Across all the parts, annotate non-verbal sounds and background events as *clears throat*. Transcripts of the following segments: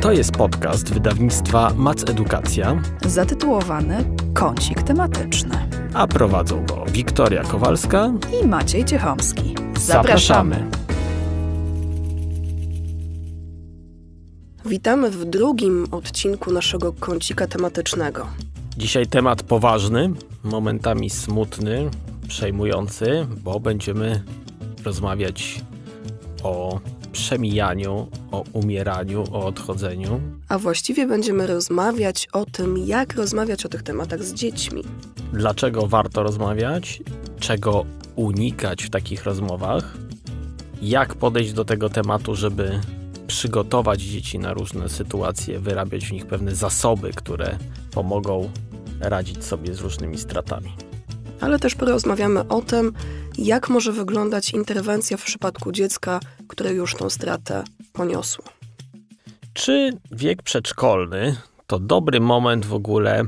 To jest podcast wydawnictwa Mac Edukacja zatytułowany Kącik tematyczny. A prowadzą go Wiktoria Kowalska i Maciej Ciechomski. Zapraszamy. Zapraszamy. Witamy w drugim odcinku naszego kącika tematycznego. Dzisiaj temat poważny, momentami smutny, przejmujący, bo będziemy rozmawiać o przemijaniu, o umieraniu, o odchodzeniu. A właściwie będziemy rozmawiać o tym, jak rozmawiać o tych tematach z dziećmi. Dlaczego warto rozmawiać? Czego unikać w takich rozmowach? Jak podejść do tego tematu, żeby przygotować dzieci na różne sytuacje, wyrabiać w nich pewne zasoby, które pomogą radzić sobie z różnymi stratami. Ale też porozmawiamy o tym, jak może wyglądać interwencja w przypadku dziecka, które już tą stratę poniosło? Czy wiek przedszkolny to dobry moment w ogóle,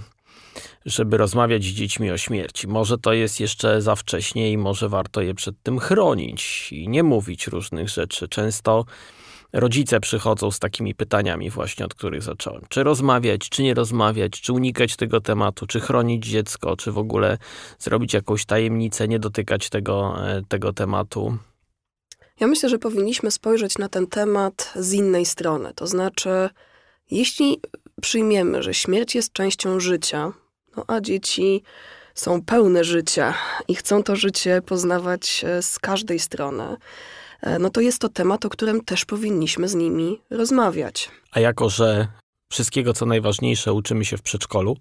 żeby rozmawiać z dziećmi o śmierci? Może to jest jeszcze za wcześnie i może warto je przed tym chronić i nie mówić różnych rzeczy. Często rodzice przychodzą z takimi pytaniami właśnie, od których zacząłem. Czy rozmawiać, czy nie rozmawiać, czy unikać tego tematu, czy chronić dziecko, czy w ogóle zrobić jakąś tajemnicę, nie dotykać tego, e, tego tematu. Ja myślę, że powinniśmy spojrzeć na ten temat z innej strony. To znaczy, jeśli przyjmiemy, że śmierć jest częścią życia, no a dzieci są pełne życia i chcą to życie poznawać e, z każdej strony, E, no to jest to temat, o którym też powinniśmy z nimi rozmawiać. A jako, że wszystkiego, co najważniejsze, uczymy się w przedszkolu,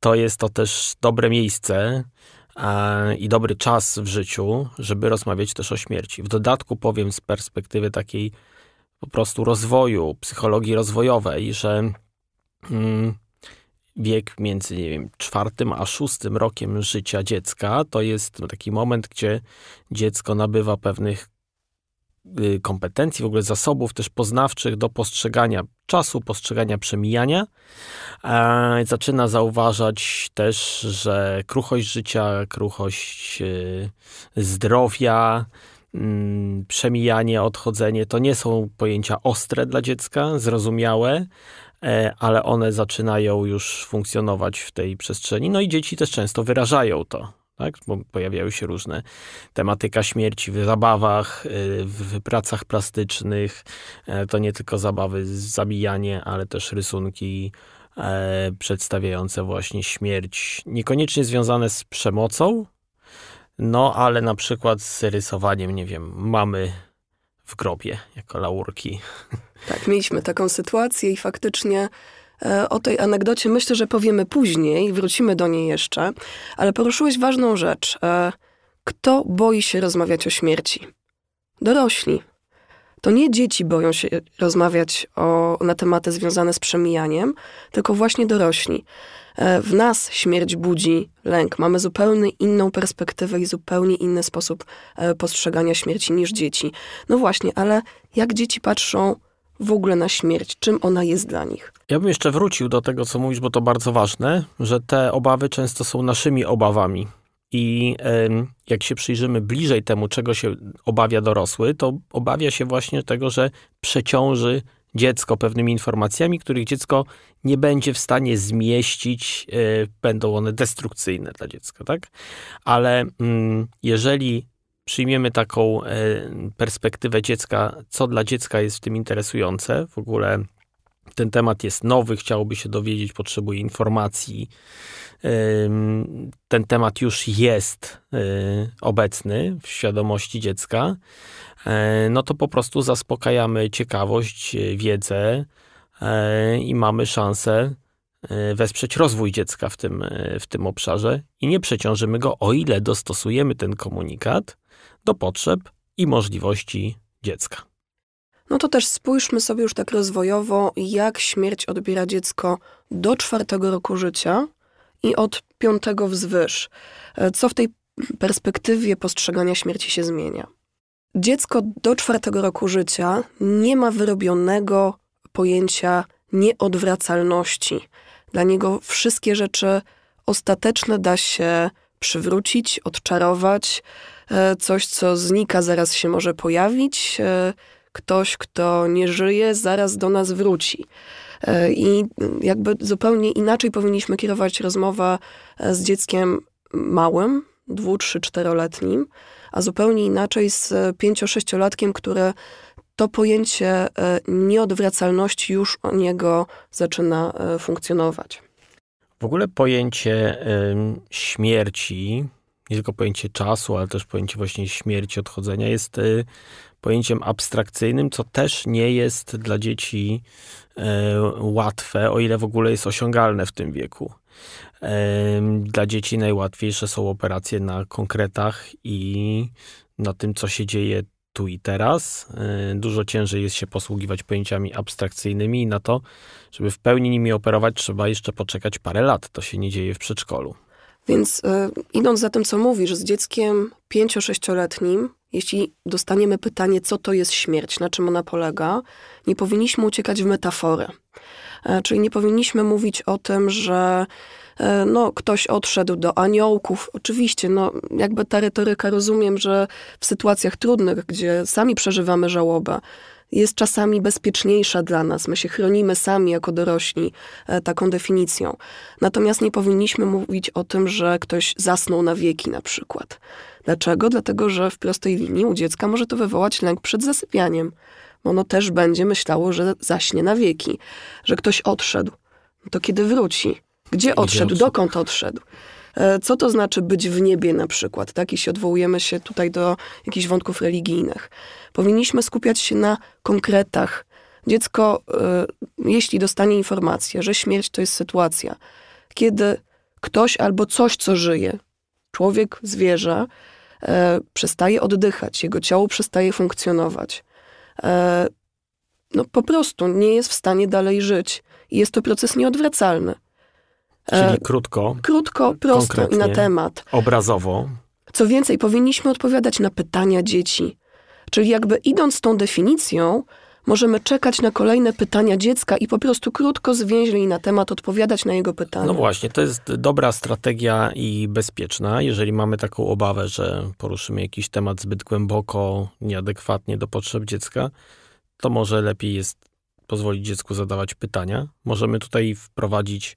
to jest to też dobre miejsce i dobry czas w życiu, żeby rozmawiać też o śmierci. W dodatku powiem z perspektywy takiej po prostu rozwoju, psychologii rozwojowej, że mm, wiek między, nie wiem, czwartym a szóstym rokiem życia dziecka to jest no, taki moment, gdzie dziecko nabywa pewnych Y, kompetencji, w ogóle zasobów też poznawczych do postrzegania czasu, postrzegania przemijania. E, zaczyna zauważać też, że kruchość życia, kruchość y, zdrowia, mm, przemijanie, odchodzenie to nie są pojęcia ostre dla dziecka, zrozumiałe, e, ale one zaczynają już funkcjonować w tej przestrzeni. No i dzieci też często wyrażają to tak? bo pojawiały się różne tematyka śmierci w zabawach, y, w pracach plastycznych. E, to nie tylko zabawy, zabijanie, ale też rysunki e, przedstawiające właśnie śmierć, niekoniecznie związane z przemocą, no ale na przykład z rysowaniem, nie wiem, mamy w grobie jako laurki. Tak, mieliśmy taką sytuację i faktycznie E, o tej anegdocie myślę, że powiemy później, wrócimy do niej jeszcze, ale poruszyłeś ważną rzecz. E, kto boi się rozmawiać o śmierci? Dorośli. To nie dzieci boją się rozmawiać o, na tematy związane z przemijaniem, tylko właśnie dorośli. E, w nas śmierć budzi lęk. Mamy zupełnie inną perspektywę i zupełnie inny sposób postrzegania śmierci niż dzieci. No właśnie, ale jak dzieci patrzą w ogóle na śmierć, czym ona jest dla nich. Ja bym jeszcze wrócił do tego, co mówisz, bo to bardzo ważne, że te obawy często są naszymi obawami. I jak się przyjrzymy bliżej temu, czego się obawia dorosły, to obawia się właśnie tego, że przeciąży dziecko pewnymi informacjami, których dziecko nie będzie w stanie zmieścić, e, będą one destrukcyjne dla dziecka, tak? Ale mm, jeżeli przyjmiemy taką e, perspektywę dziecka, co dla dziecka jest w tym interesujące, w ogóle ten temat jest nowy, chciałoby się dowiedzieć, potrzebuje informacji. Ten temat już jest e, obecny w świadomości dziecka. E, no to po prostu zaspokajamy ciekawość, wiedzę i mamy szansę wesprzeć rozwój dziecka w tym, w tym obszarze i nie przeciążymy go, o ile dostosujemy ten komunikat do potrzeb i możliwości dziecka. No to też spójrzmy sobie już tak rozwojowo, jak śmierć odbiera dziecko do czwartego roku życia i od piątego wzwyż. Co w tej perspektywie postrzegania śmierci się zmienia? Dziecko do czwartego roku życia nie ma wyrobionego pojęcia nieodwracalności. Dla niego wszystkie rzeczy ostateczne da się przywrócić, odczarować, E, coś, co znika, zaraz się może pojawić, e, ktoś, kto nie żyje, zaraz do nas wróci. E, I mm, jakby zupełnie inaczej powinniśmy kierować rozmowę z dzieckiem małym, dwu, trzy, czteroletnim, a zupełnie inaczej z pięcio-sześciolatkiem, które to pojęcie nieodwracalności już o niego zaczyna funkcjonować. W ogóle pojęcie śmierci nie tylko pojęcie czasu, ale też pojęcie właśnie śmierci, odchodzenia jest y, pojęciem abstrakcyjnym, co też nie jest dla dzieci e, łatwe, o ile w ogóle jest osiągalne w tym wieku. Dla dzieci najłatwiejsze są operacje na konkretach i na tym, co się dzieje tu i teraz. E, dużo ciężej jest się posługiwać pojęciami abstrakcyjnymi i na to, żeby w pełni nimi operować, trzeba jeszcze poczekać parę lat. To się nie dzieje w przedszkolu. Więc e, idąc za tym, co mówisz, z dzieckiem 5-6-letnim, jeśli dostaniemy pytanie, co to jest śmierć, na czym ona polega, nie powinniśmy uciekać w metaforę. E, czyli nie powinniśmy mówić o tym, że e, no, ktoś odszedł do aniołków. Oczywiście, no, jakby ta retoryka rozumiem, że w sytuacjach trudnych, gdzie sami przeżywamy żałobę, jest czasami bezpieczniejsza dla nas. My się chronimy sami jako dorośli e, taką definicją. Natomiast nie powinniśmy mówić o tym, że ktoś zasnął na wieki na przykład. Dlaczego? Dlatego, że w prostej linii u dziecka może to wywołać lęk przed zasypianiem. Ono też będzie myślało, że zaśnie na wieki, że ktoś odszedł. To kiedy wróci? Gdzie odszedł? Dokąd odszedł? E, co to znaczy być w niebie na przykład, tak? Jeśli odwołujemy się tutaj do jakichś wątków religijnych. Powinniśmy skupiać się na konkretach. Dziecko, e, jeśli dostanie informację, że śmierć to jest sytuacja, kiedy ktoś albo coś, co żyje, człowiek, zwierzę, e, przestaje oddychać, jego ciało przestaje funkcjonować. no po prostu nie jest w stanie dalej żyć. I jest to proces nieodwracalny. Czyli e, krótko. Krótko, prosto i na temat. Obrazowo. Co więcej, powinniśmy odpowiadać na pytania dzieci. Czyli jakby idąc tą definicją, możemy czekać na kolejne pytania dziecka i po prostu krótko, i na temat odpowiadać na jego pytania. No właśnie, to jest dobra strategia i bezpieczna, jeżeli mamy taką obawę, że poruszymy jakiś temat zbyt głęboko, nieadekwatnie do potrzeb dziecka, to może lepiej jest pozwolić dziecku zadawać pytania. Możemy tutaj wprowadzić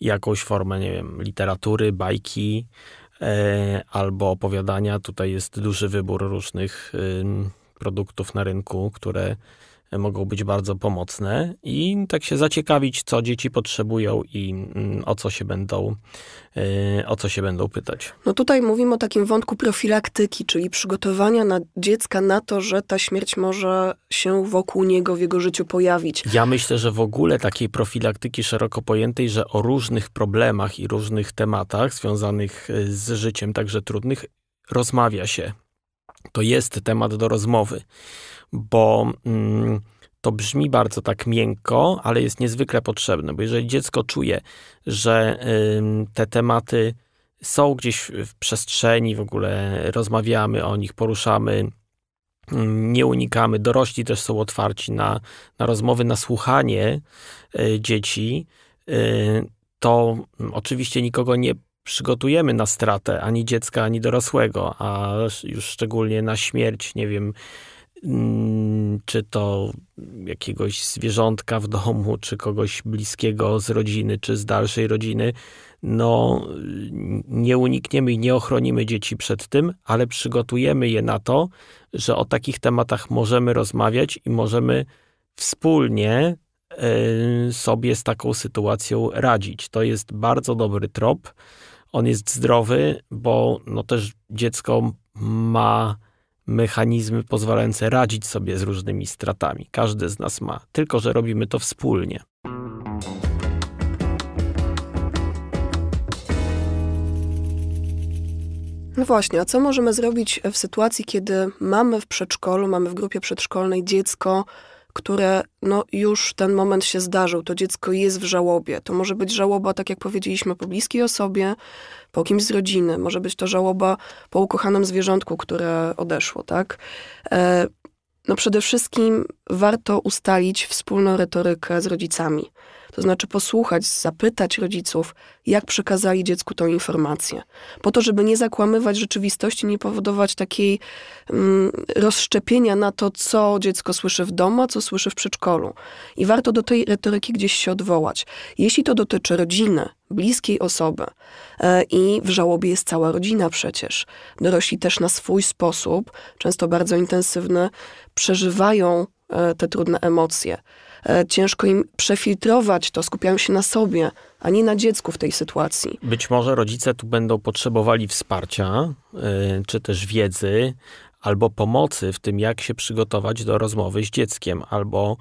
jakąś formę, nie wiem, literatury, bajki e, albo opowiadania. Tutaj jest duży wybór różnych produktów na rynku, które mogą być bardzo pomocne i tak się zaciekawić, co dzieci potrzebują i mm, o co się będą, y, o co się będą pytać. No tutaj mówimy o takim wątku profilaktyki, czyli przygotowania na dziecka na to, że ta śmierć może się wokół niego w jego życiu pojawić. Ja myślę, że w ogóle takiej profilaktyki szeroko pojętej, że o różnych problemach i różnych tematach związanych y, z życiem, także trudnych, rozmawia się. To jest temat do rozmowy bo mm, to brzmi bardzo tak miękko, ale jest niezwykle potrzebne, bo jeżeli dziecko czuje, że te tematy są gdzieś w przestrzeni, w ogóle rozmawiamy o nich, poruszamy, nie unikamy, dorośli też są otwarci na, na rozmowy, na słuchanie y, dzieci, y, to mm, oczywiście nikogo nie przygotujemy na stratę ani dziecka, ani dorosłego, a już szczególnie na śmierć, nie wiem, Mm, czy to jakiegoś zwierzątka w domu, czy kogoś bliskiego z rodziny, czy z dalszej rodziny, no nie unikniemy i nie ochronimy dzieci przed tym, ale przygotujemy je na to, że o takich tematach możemy rozmawiać i możemy wspólnie e, sobie z taką sytuacją radzić. To jest bardzo dobry trop. On jest zdrowy, bo no też dziecko ma mechanizmy pozwalające radzić sobie z różnymi stratami. Każdy z nas ma, tylko że robimy to wspólnie. No właśnie, a co możemy zrobić w sytuacji, kiedy mamy w przedszkolu, mamy w grupie przedszkolnej dziecko, które no już ten moment się zdarzył, to dziecko jest w żałobie. To może być żałoba, tak jak powiedzieliśmy, po bliskiej osobie, po kimś z rodziny, może być to żałoba po ukochanym zwierzątku, które odeszło, tak? E, no przede wszystkim warto ustalić wspólną retorykę z rodzicami. To znaczy posłuchać, zapytać rodziców, jak przekazali dziecku tą informację. Po to, żeby nie zakłamywać rzeczywistości, nie powodować takiej mm, rozszczepienia na to, co dziecko słyszy w domu, a co słyszy w przedszkolu. I warto do tej retoryki gdzieś się odwołać. Jeśli to dotyczy rodziny, bliskiej osoby. E, I w żałobie jest cała rodzina przecież. Dorośli też na swój sposób, często bardzo intensywny, przeżywają e, te trudne emocje. E, ciężko im przefiltrować to, skupiają się na sobie, a nie na dziecku w tej sytuacji. Być może rodzice tu będą potrzebowali wsparcia, czy też wiedzy, albo pomocy w tym, jak się przygotować do rozmowy z dzieckiem, albo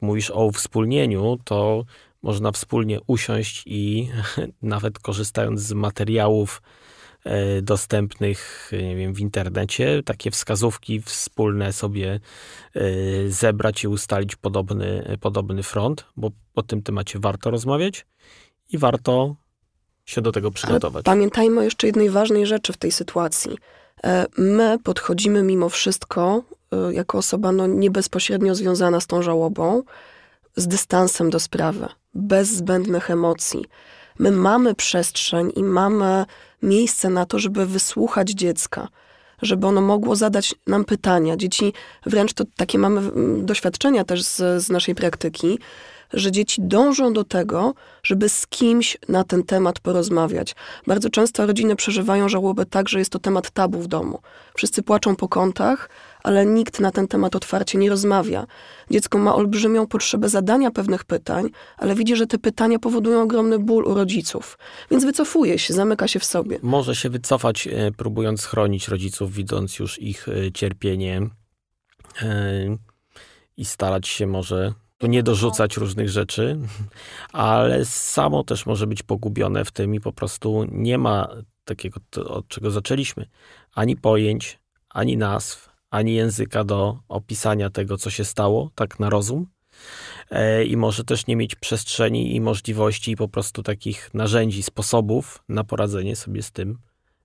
mówisz o uwspólnieniu, to można wspólnie usiąść i *laughs* nawet korzystając z materiałów e, dostępnych e, nie wiem, w internecie, takie wskazówki wspólne sobie e, zebrać i ustalić podobny, podobny front, bo o tym temacie warto rozmawiać i warto się do tego przygotować. Ale pamiętajmy o jeszcze jednej ważnej rzeczy w tej sytuacji. My podchodzimy mimo wszystko jako osoba no, nie bezpośrednio związana z tą żałobą, z dystansem do sprawy, bez zbędnych emocji. My mamy przestrzeń i mamy miejsce na to, żeby wysłuchać dziecka, żeby ono mogło zadać nam pytania. Dzieci, wręcz to takie mamy mm, doświadczenia też z, z naszej praktyki, że dzieci dążą do tego, żeby z kimś na ten temat porozmawiać. Bardzo często rodziny przeżywają żałobę tak, że jest to temat tabu w domu. Wszyscy płaczą po kątach, ale nikt na ten temat otwarcie nie rozmawia. Dziecko ma olbrzymią potrzebę zadania pewnych pytań, ale widzi, że te pytania powodują ogromny ból u rodziców, więc wycofuje się, zamyka się w sobie. Może się wycofać, e, próbując chronić rodziców, widząc już ich e, cierpienie e, i starać się może nie dorzucać różnych rzeczy, *laughs* ale samo też może być pogubione w tym i po prostu nie ma takiego, od czego zaczęliśmy, ani pojęć, ani nazw, ani języka do opisania tego, co się stało, tak na rozum. E, I może też nie mieć przestrzeni i możliwości, i po prostu takich narzędzi, sposobów na poradzenie sobie z tym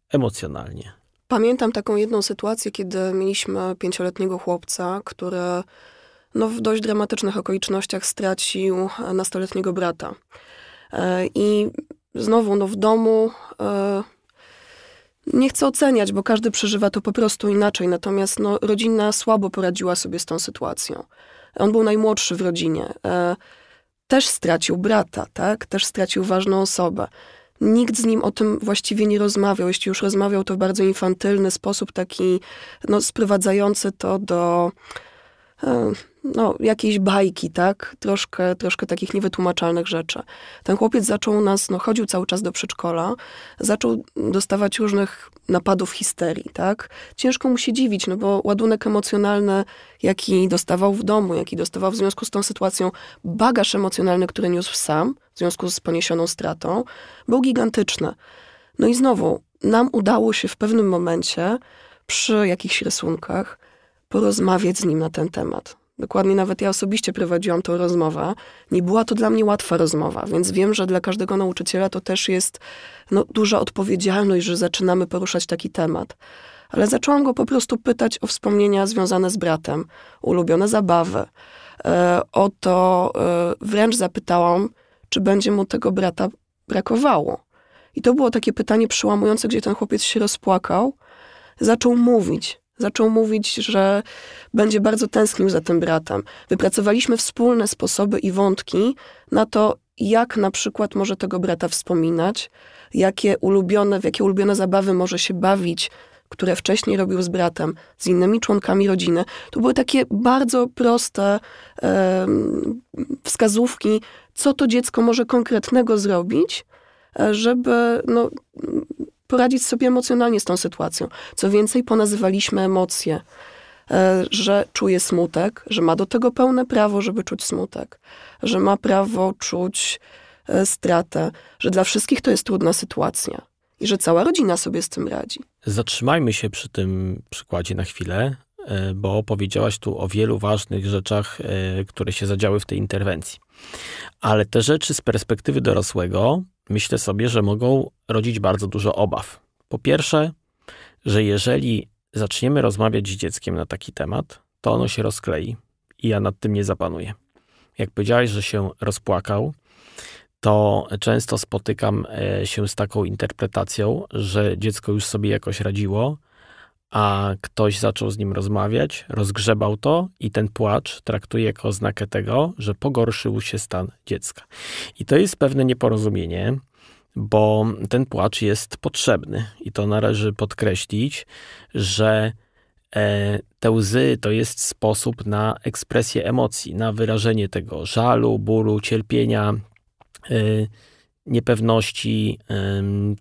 emocjonalnie. Pamiętam taką jedną sytuację, kiedy mieliśmy pięcioletniego chłopca, który no, w dość dramatycznych okolicznościach stracił nastoletniego brata. E, I znowu no, w domu e, nie chcę oceniać, bo każdy przeżywa to po prostu inaczej, natomiast no, rodzina słabo poradziła sobie z tą sytuacją. On był najmłodszy w rodzinie. E, też stracił brata, tak? Też stracił ważną osobę. Nikt z nim o tym właściwie nie rozmawiał. Jeśli już rozmawiał, to w bardzo infantylny sposób, taki no, sprowadzający to do e, no, jakieś bajki, tak? Troszkę, troszkę takich niewytłumaczalnych rzeczy. Ten chłopiec zaczął nas, no, chodził cały czas do przedszkola, zaczął dostawać różnych napadów histerii, tak? Ciężko mu się dziwić, no bo ładunek emocjonalny, jaki dostawał w domu, jaki dostawał w związku z tą sytuacją, bagaż emocjonalny, który niósł sam, w związku z poniesioną stratą, był gigantyczny. No i znowu, nam udało się w pewnym momencie, przy jakichś rysunkach, porozmawiać z nim na ten temat Dokładnie nawet ja osobiście prowadziłam tą rozmowę. Nie była to dla mnie łatwa rozmowa, więc wiem, że dla każdego nauczyciela to też jest no, duża odpowiedzialność, że zaczynamy poruszać taki temat. Ale zaczęłam go po prostu pytać o wspomnienia związane z bratem, ulubione zabawy. E, o to e, wręcz zapytałam, czy będzie mu tego brata brakowało. I to było takie pytanie przełamujące, gdzie ten chłopiec się rozpłakał, zaczął mówić. Zaczął mówić, że będzie bardzo tęsknił za tym bratem. Wypracowaliśmy wspólne sposoby i wątki na to, jak na przykład może tego brata wspominać, jakie ulubione, w jakie ulubione zabawy może się bawić, które wcześniej robił z bratem, z innymi członkami rodziny. To były takie bardzo proste e, wskazówki, co to dziecko może konkretnego zrobić, e, żeby no, poradzić sobie emocjonalnie z tą sytuacją. Co więcej, ponazywaliśmy emocje, e, że czuje smutek, że ma do tego pełne prawo, żeby czuć smutek, że ma prawo czuć e, stratę, że dla wszystkich to jest trudna sytuacja i że cała rodzina sobie z tym radzi. Zatrzymajmy się przy tym przykładzie na chwilę, e, bo powiedziałaś tu o wielu ważnych rzeczach, które się zadziały w tej interwencji. Ale te rzeczy z perspektywy dorosłego myślę sobie, że mogą rodzić bardzo dużo obaw. Po pierwsze, że jeżeli zaczniemy rozmawiać z dzieckiem na taki temat, to ono się rozklei i ja nad tym nie zapanuję. Jak powiedziałeś, że się rozpłakał, to często spotykam e, się z taką interpretacją, że dziecko już sobie jakoś radziło, a ktoś zaczął z nim rozmawiać, rozgrzebał to i ten płacz traktuje jako znakę tego, że pogorszył się stan dziecka. I to jest pewne nieporozumienie, bo ten płacz jest potrzebny i to należy podkreślić, że e, te łzy to jest sposób na ekspresję emocji, na wyrażenie tego żalu, bólu, cierpienia e, niepewności,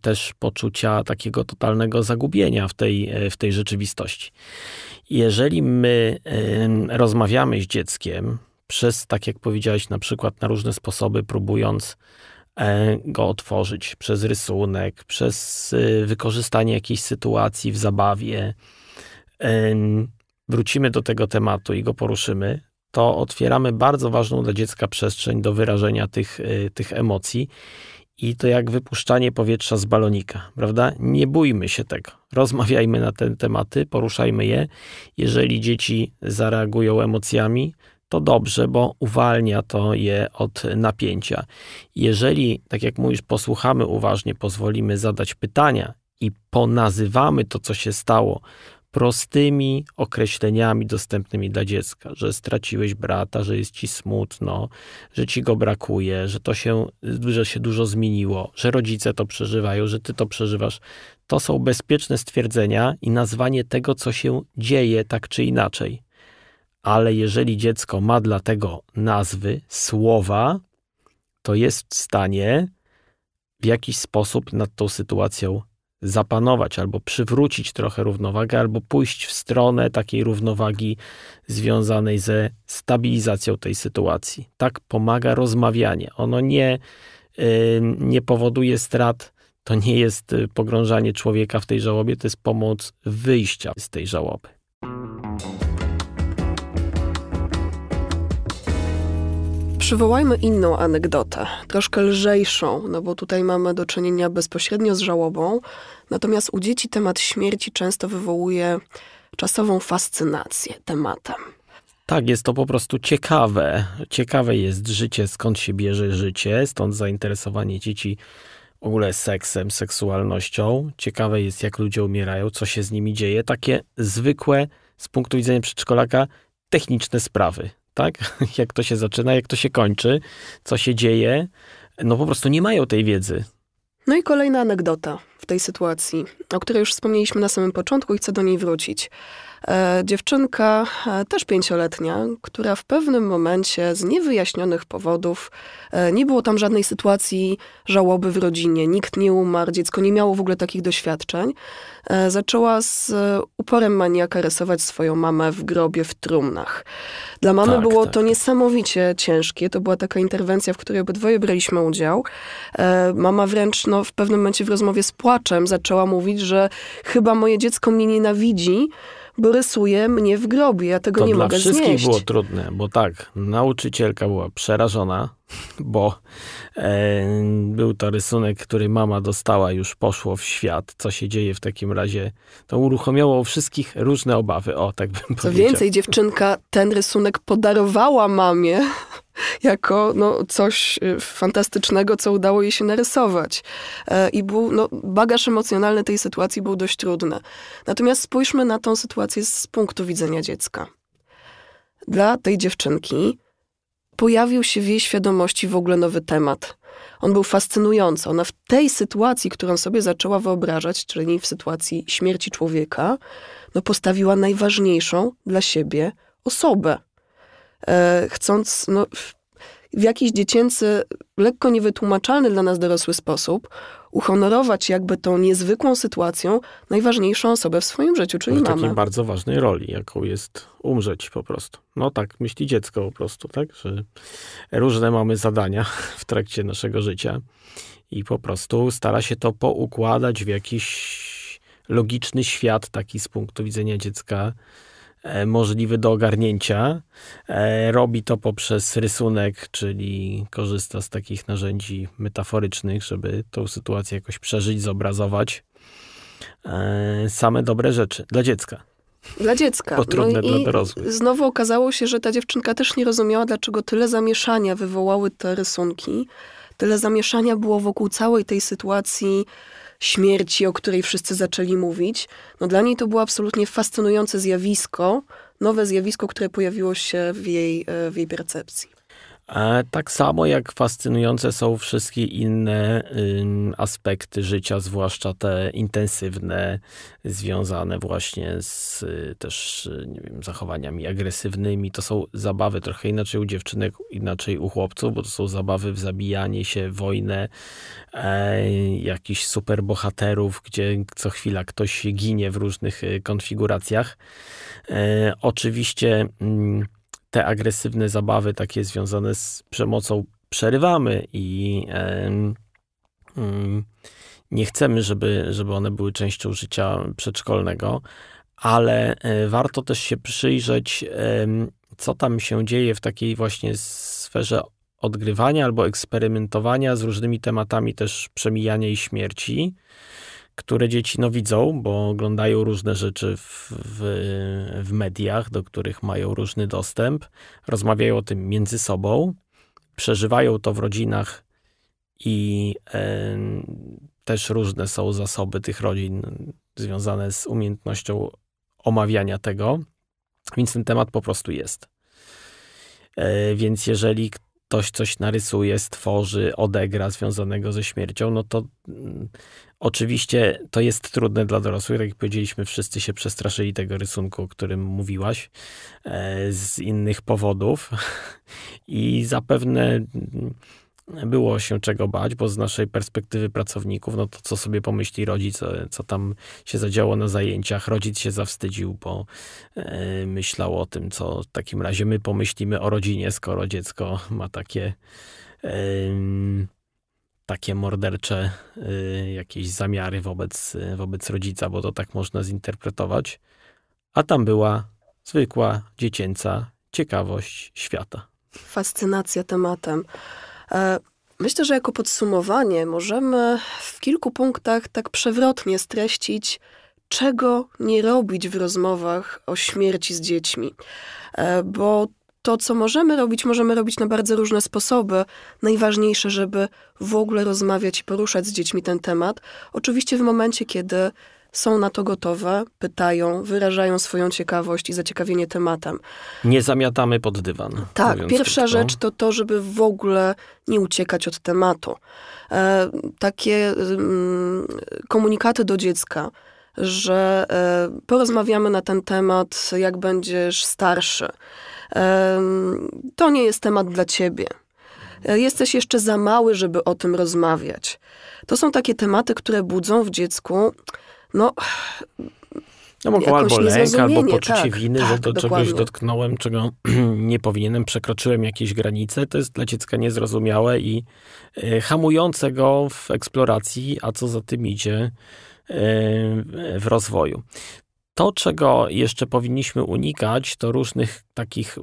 też poczucia takiego totalnego zagubienia w tej, e, w tej rzeczywistości. Jeżeli my rozmawiamy z dzieckiem, przez, tak jak powiedziałeś, na przykład na różne sposoby, próbując e, go otworzyć przez rysunek, przez e, wykorzystanie jakiejś sytuacji w zabawie, wrócimy do tego tematu i go poruszymy, to otwieramy bardzo ważną dla dziecka przestrzeń do wyrażenia tych, y, tych emocji. I to jak wypuszczanie powietrza z balonika, prawda? Nie bójmy się tego. Rozmawiajmy na te tematy, poruszajmy je. Jeżeli dzieci zareagują emocjami, to dobrze, bo uwalnia to je od napięcia. Jeżeli, tak jak mówisz, posłuchamy uważnie, pozwolimy zadać pytania i ponazywamy to, co się stało, prostymi określeniami dostępnymi dla dziecka, że straciłeś brata, że jest ci smutno, że ci go brakuje, że to się, że się dużo zmieniło, że rodzice to przeżywają, że ty to przeżywasz. To są bezpieczne stwierdzenia i nazwanie tego, co się dzieje tak czy inaczej. Ale jeżeli dziecko ma dla tego nazwy, słowa, to jest w stanie w jakiś sposób nad tą sytuacją zapanować, albo przywrócić trochę równowagę, albo pójść w stronę takiej równowagi związanej ze stabilizacją tej sytuacji. Tak pomaga rozmawianie. Ono nie, nie powoduje strat, to nie jest y, pogrążanie człowieka w tej żałobie, to jest pomoc wyjścia z tej żałoby. Przywołajmy inną anegdotę, troszkę lżejszą, no bo tutaj mamy do czynienia bezpośrednio z żałobą, natomiast u dzieci temat śmierci często wywołuje czasową fascynację tematem. Tak, jest to po prostu ciekawe. Ciekawe jest życie, skąd się bierze życie, stąd zainteresowanie dzieci w ogóle seksem, seksualnością. Ciekawe jest, jak ludzie umierają, co się z nimi dzieje. Takie zwykłe, z punktu widzenia przedszkolaka, techniczne sprawy tak? *laughs* Jak to się zaczyna, jak to się kończy, co się dzieje. No po prostu nie mają tej wiedzy. No i kolejna anegdota w tej sytuacji, o której już wspomnieliśmy na samym początku i chcę do niej wrócić. E, dziewczynka, e, też pięcioletnia, która w pewnym momencie z niewyjaśnionych powodów, e, nie było tam żadnej sytuacji żałoby w rodzinie, nikt nie umarł, dziecko nie miało w ogóle takich doświadczeń, zaczęła z uporem maniaka rysować swoją mamę w grobie w trumnach. Dla mamy tak, było tak. to tak. niesamowicie ciężkie, to była taka interwencja, w której obydwoje braliśmy udział. Mama wręcz no, w pewnym momencie w rozmowie z płaczem zaczęła mówić, że chyba moje dziecko mnie nienawidzi, bo rysuje mnie w grobie. Ja tego to nie mogę znieść. To dla wszystkich było trudne, bo tak, nauczycielka była przerażona, *laughs* bo e, był to rysunek, który mama dostała, już poszło w świat. Co się dzieje w takim razie? To uruchomiło wszystkich różne obawy. O, tak bym powiedział. Co więcej, dziewczynka ten rysunek podarowała mamie jako no, coś y, fantastycznego, co udało jej się narysować. E, I był, no, bagaż emocjonalny tej sytuacji był dość trudny. Natomiast spójrzmy na tą sytuację z punktu widzenia dziecka. Dla tej dziewczynki pojawił się w jej świadomości w ogóle nowy temat. On był fascynujący. Ona w tej sytuacji, którą sobie zaczęła wyobrażać, czyli w sytuacji śmierci człowieka, no postawiła najważniejszą dla siebie osobę E, chcąc no, w jakiś dziecięcy, lekko niewytłumaczalny dla nas dorosły sposób uhonorować jakby tą niezwykłą sytuacją najważniejszą osobę w swoim życiu, czyli w takiej W bardzo ważnej roli, jaką jest umrzeć po prostu. No tak, myśli dziecko po prostu, tak? Że różne mamy zadania *laughs* w trakcie naszego życia i po prostu stara się to poukładać w jakiś logiczny świat taki z punktu widzenia dziecka, E, możliwy do ogarnięcia. E, robi to poprzez rysunek, czyli korzysta z takich narzędzi metaforycznych, żeby tą sytuację jakoś przeżyć, zobrazować. E, same dobre rzeczy dla dziecka. Dla dziecka. Bo trudne no dla dorosłych. Znowu okazało się, że ta dziewczynka też nie rozumiała, dlaczego tyle zamieszania wywołały te rysunki. Tyle zamieszania było wokół całej tej sytuacji śmierci, o której wszyscy zaczęli mówić. No dla niej to było absolutnie fascynujące zjawisko, nowe zjawisko, które pojawiło się w jej, e, w jej percepcji. Tak samo jak fascynujące są wszystkie inne aspekty życia, zwłaszcza te intensywne, związane właśnie z y, też y, nie wiem, zachowaniami agresywnymi. To są zabawy trochę inaczej u dziewczynek, inaczej u chłopców, bo to są zabawy w zabijanie się, wojnę, e, jakichś superbohaterów, gdzie co chwila ktoś ginie w różnych y, konfiguracjach. E, oczywiście. Mm, te agresywne zabawy takie związane z przemocą przerywamy i mm, nie chcemy, żeby, żeby one były częścią życia przedszkolnego, ale e, warto też się przyjrzeć, co tam się dzieje w takiej właśnie sferze odgrywania albo eksperymentowania z różnymi tematami też przemijania i śmierci które dzieci no widzą, bo oglądają różne rzeczy w, w, w mediach, do których mają różny dostęp, rozmawiają o tym między sobą, przeżywają to w rodzinach i e, też różne są zasoby tych rodzin związane z umiejętnością omawiania tego, więc ten temat po prostu jest. E, więc jeżeli ktoś coś narysuje, stworzy, odegra związanego ze śmiercią, no to mm, oczywiście to jest trudne dla dorosłych. Tak jak powiedzieliśmy, wszyscy się przestraszyli tego rysunku, o którym mówiłaś, e, z innych powodów. *laughs* I zapewne mm, było się czego bać, bo z naszej perspektywy pracowników, no to co sobie pomyśli rodzic, e, co tam się zadziało na zajęciach. Rodzic się zawstydził, bo e, myślał o tym, co w takim razie my pomyślimy o rodzinie, skoro dziecko ma takie takie mordercze e, jakieś zamiary wobec, wobec rodzica, bo to tak można zinterpretować. A tam była zwykła dziecięca ciekawość świata. Fascynacja tematem. E, myślę, że jako podsumowanie możemy w kilku punktach tak przewrotnie streścić, czego nie robić w rozmowach o śmierci z dziećmi. E, bo to, co możemy robić, możemy robić na bardzo różne sposoby. Najważniejsze, żeby w ogóle rozmawiać i poruszać z dziećmi ten temat. Oczywiście w momencie, kiedy są na to gotowe, pytają, wyrażają swoją ciekawość i zaciekawienie tematem. Nie zamiatamy pod dywan. Tak, pierwsza krótko. rzecz to to, żeby w ogóle nie uciekać od tematu. E, takie mm, komunikaty do dziecka, że e, porozmawiamy na ten temat, jak będziesz starszy. E, to nie jest temat dla ciebie e, jesteś jeszcze za mały, żeby o tym rozmawiać. To są takie tematy, które budzą w dziecku no... No albo lęk, albo poczucie tak, winy, tak, że do dokładnie. czegoś dotknąłem, czego *clears throat* nie powinienem, przekroczyłem jakieś granice. To jest dla dziecka niezrozumiałe i e, hamujące go w eksploracji, a co za tym idzie e, w rozwoju. To, czego jeszcze powinniśmy unikać, to różnych takich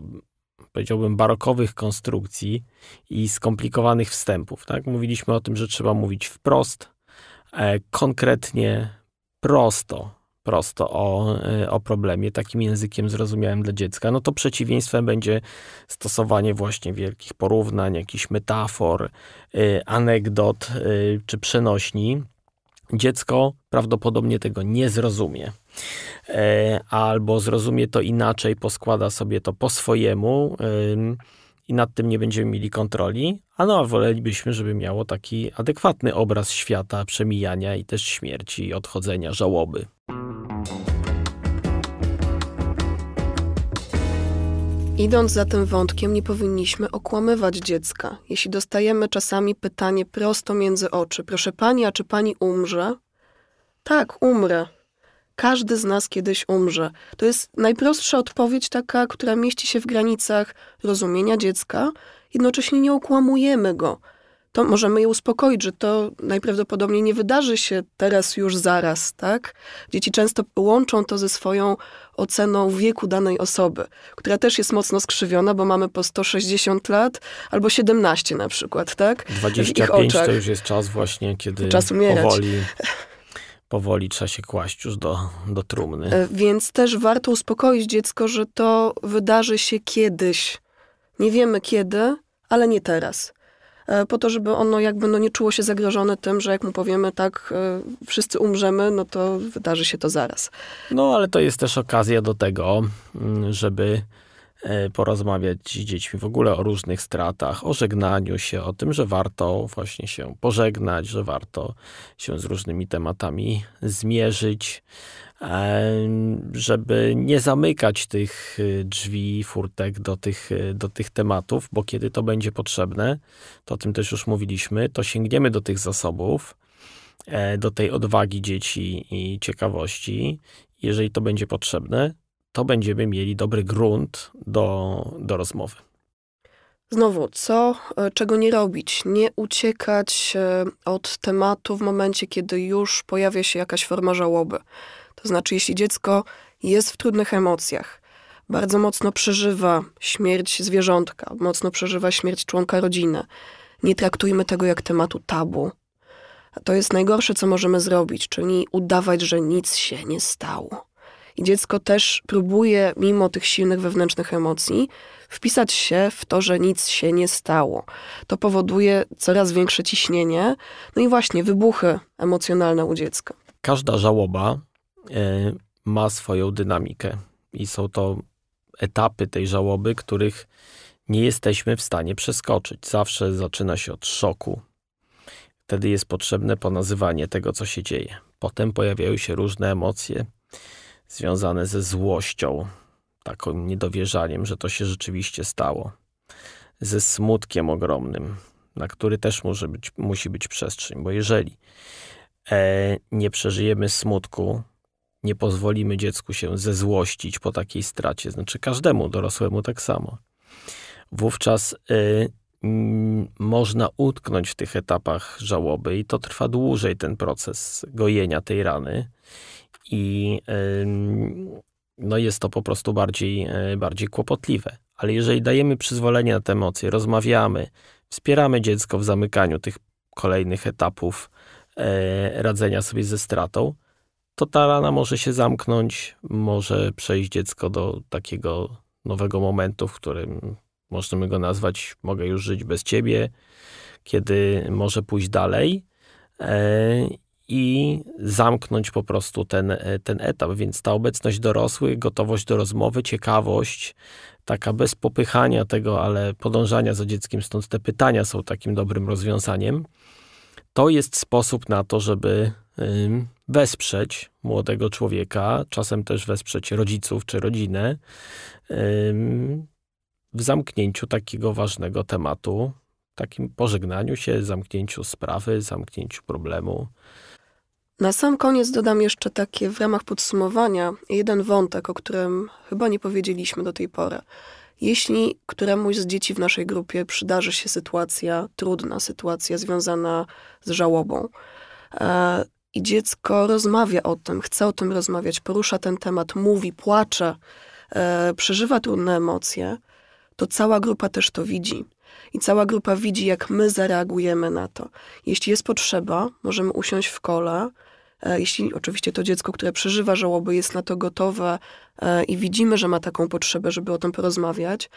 powiedziałbym, barokowych konstrukcji i skomplikowanych wstępów. Tak? Mówiliśmy o tym, że trzeba mówić wprost, e, konkretnie, prosto, prosto o, e, o problemie, takim językiem zrozumiałem dla dziecka, no to przeciwieństwem będzie stosowanie właśnie wielkich porównań, jakichś metafor, e, anegdot e, czy przenośni. Dziecko prawdopodobnie tego nie zrozumie. Albo zrozumie to inaczej, poskłada sobie to po swojemu i nad tym nie będziemy mieli kontroli, a no, a wolelibyśmy, żeby miało taki adekwatny obraz świata, przemijania i też śmierci, odchodzenia, żałoby. Idąc za tym wątkiem, nie powinniśmy okłamywać dziecka. Jeśli dostajemy czasami pytanie prosto między oczy, proszę pani, a czy pani umrze? Tak, umrę. Każdy z nas kiedyś umrze. To jest najprostsza odpowiedź, taka, która mieści się w granicach rozumienia dziecka, jednocześnie nie okłamujemy go. To możemy je uspokoić, że to najprawdopodobniej nie wydarzy się teraz już zaraz, tak? Dzieci często łączą to ze swoją oceną wieku danej osoby, która też jest mocno skrzywiona, bo mamy po 160 lat albo 17 na przykład, tak? 25 to już jest czas właśnie, kiedy czas umierać. powoli powoli trzeba się kłaść już do, do trumny. E, więc też warto uspokoić dziecko, że to wydarzy się kiedyś. Nie wiemy kiedy, ale nie teraz. E, po to, żeby ono jakby no nie czuło się zagrożone tym, że jak mu powiemy tak, e, wszyscy umrzemy, no to wydarzy się to zaraz. No ale to jest też okazja do tego, mm, żeby E, porozmawiać z dziećmi w ogóle o różnych stratach, o żegnaniu się, o tym, że warto właśnie się pożegnać, że warto się z różnymi tematami zmierzyć, e, żeby nie zamykać tych e, drzwi, furtek do tych, do tych tematów, bo kiedy to będzie potrzebne, to o tym też już mówiliśmy, to sięgniemy do tych zasobów, do tej odwagi dzieci i ciekawości. Jeżeli to będzie potrzebne, to będziemy mieli dobry grunt do, do rozmowy. Znowu, co, e, czego nie robić? Nie uciekać e, od tematu w momencie, kiedy już pojawia się jakaś forma żałoby. To znaczy, jeśli dziecko jest w trudnych emocjach, bardzo mocno przeżywa śmierć zwierzątka, mocno przeżywa śmierć członka rodziny, nie traktujmy tego jak tematu tabu. To jest najgorsze, co możemy zrobić, czyli udawać, że nic się nie stało. I dziecko też próbuje, mimo tych silnych wewnętrznych emocji, wpisać się w to, że nic się nie stało. To powoduje coraz większe ciśnienie, no i właśnie wybuchy emocjonalne u dziecka. Każda żałoba y, ma swoją dynamikę i są to etapy tej żałoby, których nie jesteśmy w stanie przeskoczyć. Zawsze zaczyna się od szoku. Wtedy jest potrzebne ponazywanie tego, co się dzieje. Potem pojawiają się różne emocje, związane ze złością, takim niedowierzaniem, że to się rzeczywiście stało, ze smutkiem ogromnym, na który też może być, musi być przestrzeń, bo jeżeli e, nie przeżyjemy smutku, nie pozwolimy dziecku się zezłościć po takiej stracie, znaczy każdemu dorosłemu tak samo, wówczas e, można utknąć w tych etapach żałoby i to trwa dłużej ten proces gojenia tej rany i no jest to po prostu bardziej, e, bardziej kłopotliwe. Ale jeżeli dajemy przyzwolenie na te emocje, rozmawiamy, wspieramy dziecko w zamykaniu tych kolejnych etapów e, radzenia sobie ze stratą, to ta rana może się zamknąć, może przejść dziecko do takiego nowego momentu, w którym możemy go nazwać mogę już żyć bez ciebie, kiedy może pójść dalej e, i zamknąć po prostu ten, e, ten etap. Więc ta obecność dorosłych, gotowość do rozmowy, ciekawość, taka bez popychania tego, ale podążania za dzieckiem, stąd te pytania są takim dobrym rozwiązaniem. To jest sposób na to, żeby wesprzeć młodego człowieka, czasem też wesprzeć rodziców czy rodzinę w zamknięciu takiego ważnego tematu, takim pożegnaniu się, zamknięciu sprawy, zamknięciu problemu. Na sam koniec dodam jeszcze takie w ramach podsumowania jeden wątek, o którym chyba nie powiedzieliśmy do tej pory. Jeśli któremuś z dzieci w naszej grupie przydarzy się sytuacja trudna, sytuacja związana z żałobą, e, i dziecko rozmawia o tym, chce o tym rozmawiać, porusza ten temat, mówi, płacze, e, przeżywa trudne emocje, to cała grupa też to widzi. I cała grupa widzi, jak my zareagujemy na to. Jeśli jest potrzeba, możemy usiąść w kole, E, jeśli oczywiście to dziecko, które przeżywa żałoby, jest na to gotowe e, i widzimy, że ma taką potrzebę, żeby o tym porozmawiać,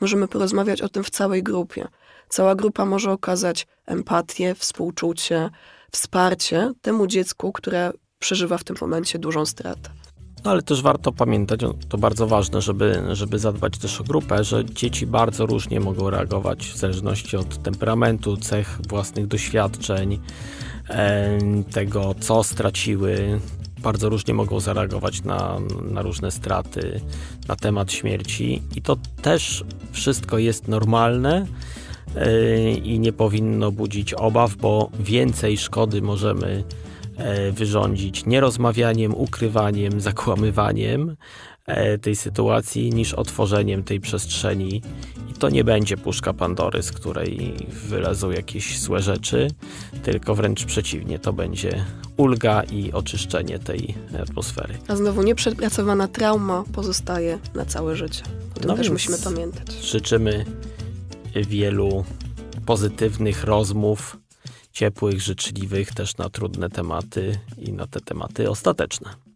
możemy porozmawiać o tym w całej grupie. Cała grupa może okazać empatię, współczucie, wsparcie temu dziecku, które przeżywa w tym momencie dużą stratę. No ale też warto pamiętać, to bardzo ważne, żeby, żeby zadbać też o grupę, że dzieci bardzo różnie mogą reagować w zależności od temperamentu, cech własnych doświadczeń, E, tego, co straciły. Bardzo różnie mogą zareagować na, na różne straty, na temat śmierci, i to też wszystko jest normalne e, i nie powinno budzić obaw, bo więcej szkody możemy e, wyrządzić nierozmawianiem, ukrywaniem, zakłamywaniem, E, tej sytuacji niż otworzeniem tej przestrzeni. I to nie będzie puszka Pandory, z której wylezą jakieś złe rzeczy, tylko wręcz przeciwnie, to będzie ulga i oczyszczenie tej atmosfery. A znowu nieprzepracowana trauma pozostaje na całe życie. O tym no też musimy pamiętać. Życzymy wielu pozytywnych rozmów, ciepłych, życzliwych też na trudne tematy i na te tematy ostateczne.